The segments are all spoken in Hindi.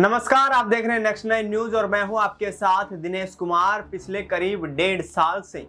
नमस्कार आप देख रहे हैं नेक्स्ट नाइन न्यूज और मैं हूं आपके साथ दिनेश कुमार पिछले करीब डेढ़ साल से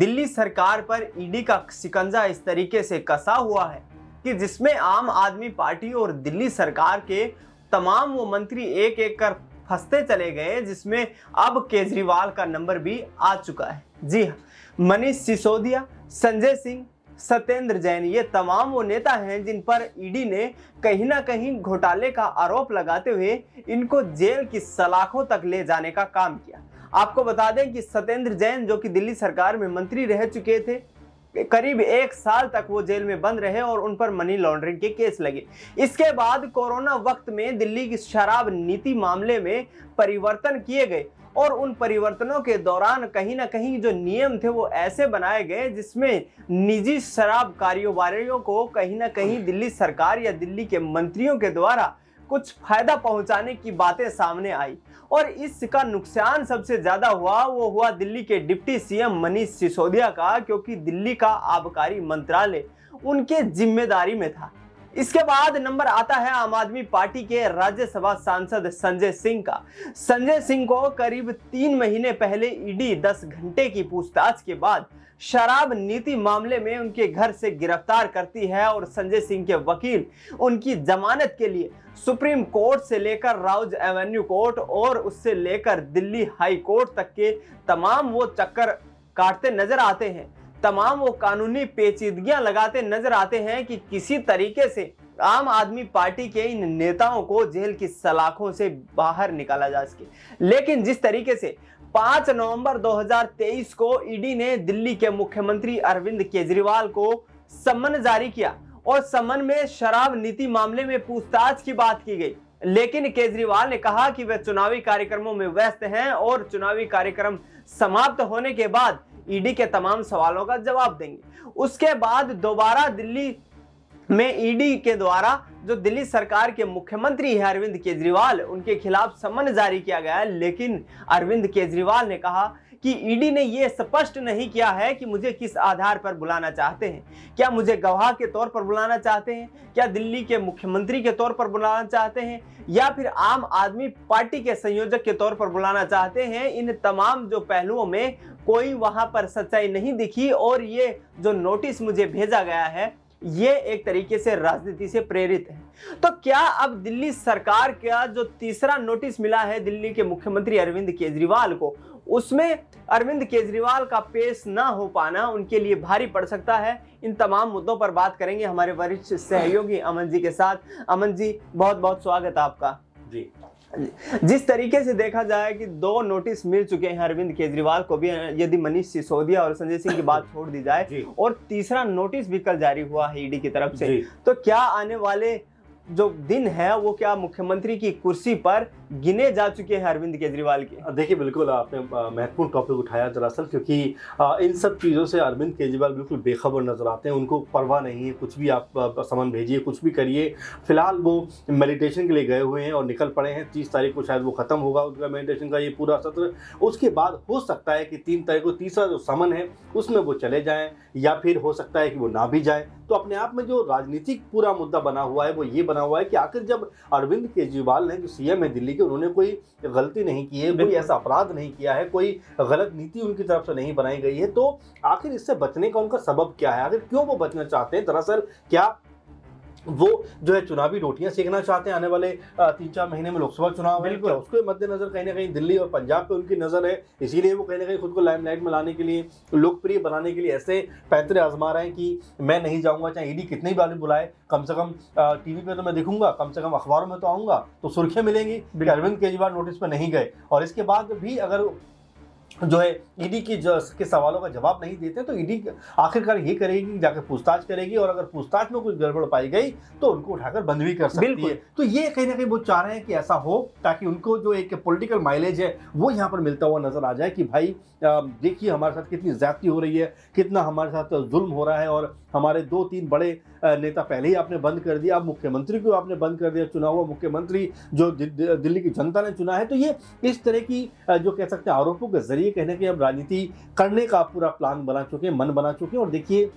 दिल्ली सरकार पर ईडी का सिकंजा इस तरीके से कसा हुआ है कि जिसमें आम आदमी पार्टी और दिल्ली सरकार के तमाम वो मंत्री एक एक कर फंसते चले गए जिसमें अब केजरीवाल का नंबर भी आ चुका है जी हाँ मनीष सिसोदिया संजय सिंह सत्येंद्र जैन ये तमाम वो नेता हैं जिन पर ईडी e ने कहीं ना कहीं घोटाले का आरोप लगाते हुए इनको जेल की सलाखों तक ले जाने का काम किया आपको बता दें कि सत्येंद्र जैन जो कि दिल्ली सरकार में मंत्री रह चुके थे करीब एक साल तक वो जेल में बंद रहे और उन पर मनी लॉन्ड्रिंग के केस लगे इसके बाद कोरोना वक्त में दिल्ली की शराब नीति मामले में परिवर्तन किए गए और उन परिवर्तनों के दौरान कहीं ना कहीं जो नियम थे वो ऐसे बनाए गए जिसमें निजी शराब कारोबारियों को कहीं ना कहीं दिल्ली सरकार या दिल्ली के मंत्रियों के द्वारा कुछ फायदा पहुंचाने की बातें सामने आई और इसका नुकसान सबसे ज्यादा हुआ वो हुआ दिल्ली के डिप्टी सीएम मनीष सिसोदिया का क्योंकि दिल्ली का आबकारी मंत्रालय उनके जिम्मेदारी में था इसके बाद नंबर आता है आम आदमी पार्टी के राज्यसभा सांसद संजय सिंह का संजय सिंह को करीब तीन महीने पहले ईडी दस घंटे की पूछताछ के बाद शराब नीति मामले में उनके घर से गिरफ्तार करती है और संजय सिंह के वकील उनकी जमानत के लिए सुप्रीम कोर्ट से लेकर राउज एवेन्यू कोर्ट और उससे लेकर दिल्ली हाई कोर्ट तक के तमाम वो चक्कर काटते नजर आते हैं तमाम वो कानूनी पेचीदगियां लगाते नजर आते हैं कि किसी तरीके से आम आदमी पार्टी के इन नेताओं को जेल की सलाखों से बाहर निकाला जा सके लेकिन जिस तरीके से 5 नवंबर 2023 को ईडी ने दिल्ली के मुख्यमंत्री अरविंद केजरीवाल को सम्मन जारी किया और समन में शराब नीति मामले में पूछताछ की बात की गई लेकिन केजरीवाल ने कहा कि वे चुनावी कार्यक्रमों में व्यस्त हैं और चुनावी कार्यक्रम समाप्त होने के बाद ईडी के तमाम सवालों का जवाब देंगे उसके बाद दोबारा दिल्ली में ईडी के द्वारा जो दिल्ली सरकार के मुख्यमंत्री है अरविंद केजरीवाल उनके खिलाफ समन जारी किया गया लेकिन अरविंद केजरीवाल ने कहा कि ईडी ने यह स्पष्ट नहीं किया है कि मुझे किस आधार पर बुलाना चाहते हैं क्या मुझे गवाह के तौर पर बुलाना चाहते हैं क्या दिल्ली के मुख्यमंत्री के तौर पर बुलाना चाहते हैं या फिर आम आदमी पार्टी के संयोजक के तौर पर बुलाना चाहते हैं इन तमाम जो पहलुओं में कोई वहां पर सच्चाई नहीं दिखी और ये जो नोटिस मुझे भेजा गया है ये एक तरीके से राजनीति से प्रेरित है तो क्या अब दिल्ली सरकार का जो तीसरा नोटिस मिला है दिल्ली के मुख्यमंत्री अरविंद केजरीवाल को उसमें अरविंद केजरीवाल का पेश ना हो पाना उनके लिए भारी पड़ सकता है इन तमाम मुद्दों पर बात करेंगे हमारे वरिष्ठ सहयोगी अमन जी के साथ अमन जी बहुत बहुत स्वागत आपका जी जिस तरीके से देखा जाए कि दो नोटिस मिल चुके हैं अरविंद केजरीवाल को भी यदि मनीष सिसोदिया और संजय सिंह की बात छोड़ दी जाए और तीसरा नोटिस भी कल जारी हुआ है ईडी e की तरफ से तो क्या आने वाले जो दिन है वो क्या मुख्यमंत्री की कुर्सी पर गिने जा चुके हैं अरविंद केजरीवाल के देखिए बिल्कुल आपने महत्वपूर्ण टॉपिक उठाया दरअसल क्योंकि इन सब चीज़ों से अरविंद केजरीवाल बिल्कुल बेखबर नजर आते हैं उनको परवाह नहीं है कुछ भी आप समन भेजिए कुछ भी करिए फिलहाल वो मेडिटेशन के लिए गए हुए हैं और निकल पड़े हैं तीस तारीख को शायद वो ख़त्म होगा उनका मेडिटेशन का ये पूरा सत्र उसके बाद हो सकता है कि तीन तारीख को तीसरा जो समन है उसमें वो चले जाएँ या फिर हो सकता है कि वो ना भी जाए तो अपने आप में जो राजनीतिक पूरा मुद्दा बना हुआ है वो ये बना हुआ है कि आखिर जब अरविंद केजरीवाल ने जो सीएम है दिल्ली के उन्होंने कोई गलती नहीं की है कोई ऐसा अपराध नहीं किया है कोई गलत नीति उनकी तरफ से नहीं बनाई गई है तो आखिर इससे बचने का उनका सबब क्या है आखिर क्यों वो बचना चाहते हैं दरअसल क्या वो जो है चुनावी रोटियां सीखना चाहते हैं आने वाले तीन चार महीने में लोकसभा चुनाव है बिल्कुल उसके मद्देनजर कहीं ना कहीं दिल्ली और पंजाब पे उनकी नज़र है इसीलिए वो कहीं ना कहीं खुद को लाइमलाइट में लाने के लिए लोकप्रिय बनाने के लिए ऐसे पैंतरे आजमा रहे हैं कि मैं नहीं जाऊँगा चाहे ईडी कितनी बार बुलाए कम से कम टी वी तो मैं दिखूंगा कम से कम अखबारों में तो आऊँगा तो सुर्खियाँ मिलेंगी अरविंद केजरीवाल नोटिस पर नहीं गए और इसके बाद भी अगर जो है ईडी की जो के सवालों का जवाब नहीं देते तो ईडी आखिरकार ये करेगी जाकर पूछताछ करेगी और अगर पूछताछ में कुछ गड़बड़ पाई गई तो उनको उठाकर बंद भी कर सकती है तो ये कहीं ना कहीं वो चाह रहे हैं कि ऐसा हो ताकि उनको जो एक पॉलिटिकल माइलेज है वो यहाँ पर मिलता हुआ नजर आ जाए कि भाई देखिए हमारे साथ कितनी ज्यादती हो रही है कितना हमारे साथ जुल्म हो रहा है और हमारे दो तीन बड़े नेता पहले ही आपने बंद कर दिया अब मुख्यमंत्री को आपने बंद कर दिया चुना हुआ मुख्यमंत्री जो दिल्ली की जनता ने चुना है तो ये इस तरह की जो कह सकते हैं आरोपों के जरिए कहने के हम राजनीति करने का पूरा प्लान बना चुके हैं मन बना चुके हैं और देखिए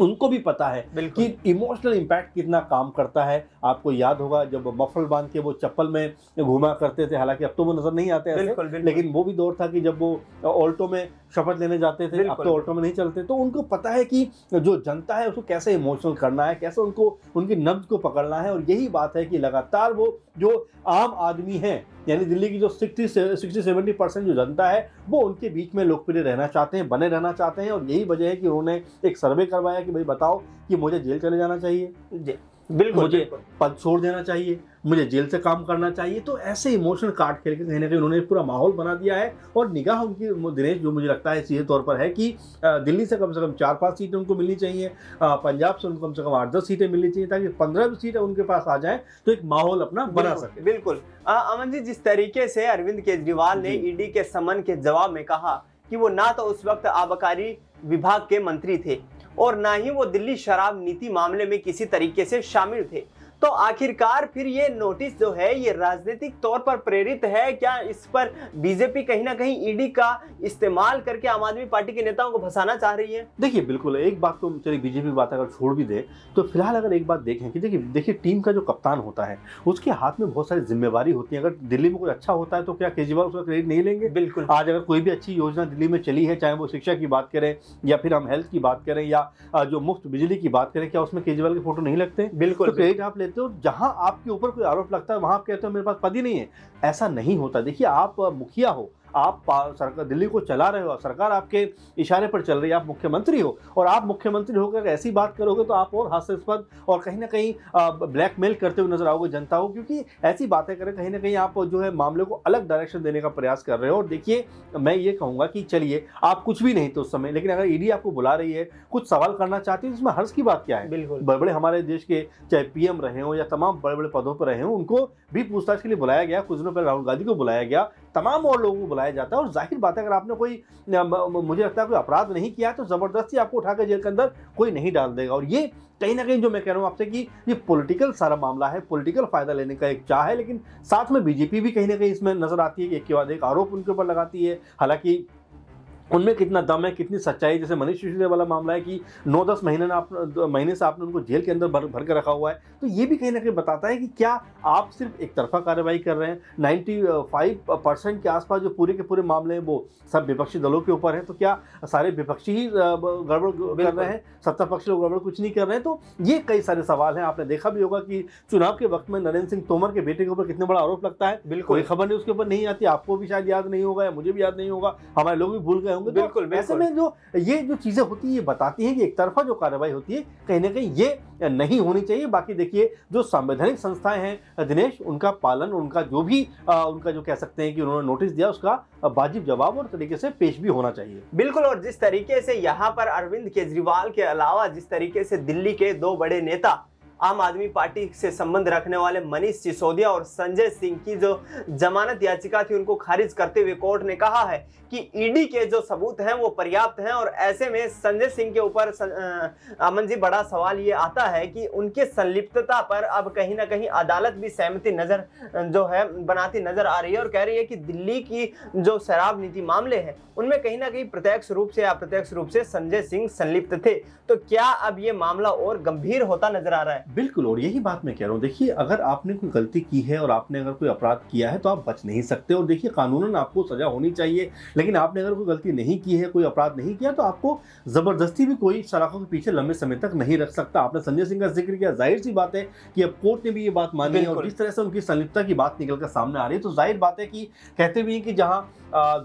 उनको भी पता है कि इमोशनल इम्पैक्ट कितना काम करता है आपको याद होगा जब मफल बांध के वो चप्पल में घुमा करते थे हालांकि अब तो वो नजर नहीं आते बिल्कुल, बिल्कुल। लेकिन वो भी दौर था कि जब वो ऑल्टो में शपथ लेने जाते थे अब तो ऑल्टो में नहीं चलते तो उनको पता है कि जो जनता है उसको कैसे इमोशनल करना है कैसे उनको उनकी नब्ज को पकड़ना है और यही बात है कि लगातार वो जो आम आदमी है यानी दिल्ली की जो सिक्सटी सिक्सटी सेवेंटी परसेंट जो जनता है वो उनके बीच में लोकप्रिय रहना चाहते हैं बने रहना चाहते हैं और यही वजह है कि उन्होंने एक सर्वे करवाया कि भाई बताओ कि मुझे जेल चले जाना चाहिए बिल्कुल मुझे पद छोड़ देना चाहिए मुझे जेल से काम करना चाहिए तो ऐसे इमोशनल कार्ड खेल के कहीं ना कहीं उन्होंने पूरा माहौल बना दिया है और निगाह उनकी दिनेश जो मुझे लगता है सीधे तौर पर है कि दिल्ली से कम से कम चार पाँच सीटें उनको मिलनी चाहिए पंजाब से उनको कम से कम आठ दस सीटें मिलनी चाहिए ताकि पंद्रह सीटें उनके पास आ जाए तो एक माहौल अपना बना सके बिल्कुल अमन जी जिस तरीके से अरविंद केजरीवाल ने ईडी के समन के जवाब में कहा कि वो ना तो उस वक्त आबकारी विभाग के मंत्री थे और ना ही वो दिल्ली शराब नीति मामले में किसी तरीके से शामिल थे तो आखिरकार फिर ये नोटिस जो है ये राजनीतिक तौर पर प्रेरित है क्या इस पर बीजेपी कहीं ना कहीं ईडी e का इस्तेमाल करके आम आदमी पार्टी के नेताओं को फंसाना चाह रही है देखिए बिल्कुल एक बात तो चलिए बीजेपी बात अगर छोड़ भी दे तो फिलहाल अगर एक बात देखें कि देखिए देखिए टीम का जो कप्तान होता है उसके हाथ में बहुत सारी जिम्मेवारी होती है अगर दिल्ली में कोई अच्छा होता है तो क्या केजरीवाल उसका क्रेडिट नहीं लेंगे बिल्कुल आज अगर कोई भी अच्छी योजना दिल्ली में चली है चाहे वो शिक्षा की बात करें या फिर हम हेल्थ की बात करें या जो मुफ्त बिजली की बात करें क्या उसमें केजरीवाल के फोटो नहीं लगते बिल्कुल तो क्रेडिट आप ले देते हो जहां आपके ऊपर कोई आरोप लगता है वहां आप कहते हो मेरे पास पद ही नहीं है ऐसा नहीं होता देखिए आप मुखिया हो आप सरकार दिल्ली को चला रहे हो सरकार आपके इशारे पर चल रही है आप मुख्यमंत्री हो और आप मुख्यमंत्री होकर ऐसी बात करोगे तो आप और हास्यास्पद और कहीं ना कहीं ब्लैकमेल करते हुए नजर आओगे जनता को क्योंकि ऐसी बातें करें कहीं ना कहीं आप जो है मामले को अलग डायरेक्शन देने का प्रयास कर रहे हो और देखिए मैं ये कहूँगा कि चलिए आप कुछ भी नहीं तो उस समय लेकिन अगर ईडी e आपको बुला रही है कुछ सवाल करना चाहती है तो इसमें हर्ष की बात क्या है बिल्कुल बड़े बड़े हमारे देश के चाहे पीएम रहे हों या तमाम बड़े बड़े पदों पर रहे हों उनको भी पूछताछ के लिए बुलाया गया कुछ दिनों पहले राहुल गांधी को बुलाया गया तमाम और लोगों को बुलाया जाता है और जाहिर बात है अगर आपने कोई मुझे लगता है कोई अपराध नहीं किया तो ज़बरदस्ती आपको उठाकर जेल के अंदर कोई नहीं डाल देगा और ये कहीं ना कहीं जो मैं कह रहा हूँ आपसे कि ये पॉलिटिकल सारा मामला है पॉलिटिकल फायदा लेने का एक चाह है लेकिन साथ में बीजेपी भी कहीं ना कहीं इसमें नजर आती है कि एक के बाद एक आरोप उनके ऊपर लगाती है हालांकि उनमें कितना दम है कितनी सच्चाई जैसे मनीष सिसोदिया वाला मामला है कि नौ दस महीने आप महीने से आपने उनको जेल के अंदर भर भर कर रखा हुआ है तो ये भी कहीं ना कहीं बताता है कि क्या आप सिर्फ एक तरफा कार्रवाई कर रहे हैं नाइन्टी फाइव परसेंट के आसपास जो पूरे के पूरे मामले हैं वो सब विपक्षी दलों के ऊपर हैं तो क्या सारे विपक्षी ही गड़बड़ कर रहे हैं सत्ता पक्ष लोग गड़बड़ कुछ नहीं कर रहे हैं तो ये कई सारे सवाल हैं आपने देखा भी होगा कि चुनाव के वक्त में नरेंद्र सिंह तोमर के बेटे के ऊपर कितना बड़ा आरोप लगता है बिल्कुल कोई खबर नहीं उसके ऊपर नहीं आती आपको भी शायद याद नहीं होगा या मुझे भी याद नहीं होगा हमारे लोग भी भूल गए होंगे तो बिल्कुल ऐसे में जो ये जो चीज़ें होती है ये बताती है कि एक तरफा जो कार्रवाई होती है कहीं ना कहीं ये नहीं होनी चाहिए बाकी देखिए जो संवैधानिक संस्थाएं हैं दिनेश उनका पालन उनका जो भी उनका जो कह सकते हैं कि उन्होंने नोटिस दिया उसका वाजिब जवाब और तरीके से पेश भी होना चाहिए बिल्कुल और जिस तरीके से यहाँ पर अरविंद केजरीवाल के अलावा जिस तरीके से दिल्ली के दो बड़े नेता आम आदमी पार्टी से संबंध रखने वाले मनीष सिसोदिया और संजय सिंह की जो जमानत याचिका थी उनको खारिज करते हुए कोर्ट ने कहा है कि ईडी के जो सबूत हैं वो पर्याप्त हैं और ऐसे में संजय सिंह के ऊपर अमन जी बड़ा सवाल ये आता है कि उनके संलिप्तता पर अब कहीं ना कहीं अदालत भी सहमति नजर जो है बनाती नजर आ रही है और कह रही है कि दिल्ली की जो शराब नीति मामले हैं उनमें कहीं ना कहीं प्रत्यक्ष रूप से अप्रत्यक्ष रूप से संजय सिंह संलिप्त थे तो क्या अब ये मामला और गंभीर होता नजर आ रहा है बिल्कुल और यही बात मैं कह रहा हूँ देखिए अगर आपने कोई गलती की है और आपने अगर कोई अपराध किया है तो आप बच नहीं सकते और देखिए कानूनन आपको सजा होनी चाहिए लेकिन आपने अगर कोई गलती नहीं की है कोई अपराध नहीं किया तो आपको ज़बरदस्ती भी कोई शराखों के पीछे लंबे समय तक नहीं रख सकता आपने संजय सिंह का जिक्र किया जाहिर सी बात है कि अब कोर्ट ने भी ये बात मानी है और जिस तरह से उनकी संलिप्तता की बात निकल कर सामने आ रही है तो जाहिर बात है कि कहते भी हैं कि जहाँ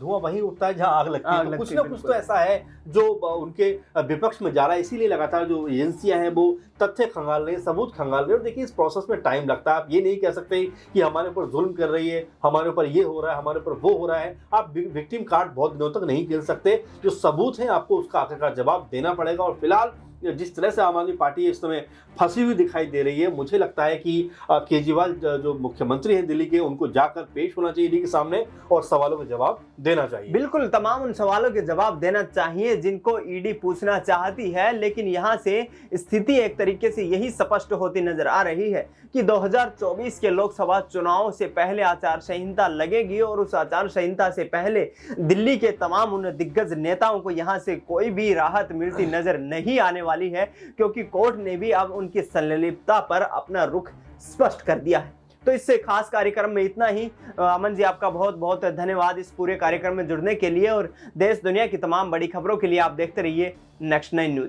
धुआं वहीं उठता है जहाँ आग लगती है तो कुछ ना कुछ तो ऐसा है जो उनके विपक्ष में जा रहा है इसीलिए लगातार जो एजेंसियां हैं वो तथ्य खंगालने सबूत खंगाल रहे और देखिए इस प्रोसेस में टाइम लगता है आप ये नहीं कह सकते कि हमारे ऊपर जुल्म कर रही है हमारे ऊपर ये हो रहा है हमारे ऊपर वो हो रहा है आप विक्टिम कार्ड बहुत दिनों तक नहीं खेल सकते जो सबूत हैं आपको उसका आखिरकार जवाब देना पड़ेगा और फिलहाल जिस तरह से आम आदमी पार्टी इस समय फंसी हुई दिखाई दे रही है मुझे लगता है कि केजरीवाल जो मुख्यमंत्री हैं दिल्ली के उनको जाकर पेश होना चाहिए ईडी के सामने और सवालों के जवाब देना चाहिए बिल्कुल तमाम उन सवालों के जवाब देना चाहिए जिनको ईडी पूछना चाहती है लेकिन यहाँ से स्थिति एक तरीके से यही स्पष्ट होती नजर आ रही है कि 2024 के लोकसभा चुनाव से पहले आचार संहिता लगेगी और उस आचार संहिता से पहले दिल्ली के तमाम उन दिग्गज नेताओं को यहाँ से कोई भी राहत मिलती नजर नहीं आने वाली वाली है क्योंकि कोर्ट ने भी अब उनकी संलिप्तता पर अपना रुख स्पष्ट कर दिया है तो इससे खास कार्यक्रम में इतना ही अमन जी आपका बहुत बहुत धन्यवाद इस पूरे कार्यक्रम में जुड़ने के लिए और देश दुनिया की तमाम बड़ी खबरों के लिए आप देखते रहिए नेक्स्ट नाइन न्यूज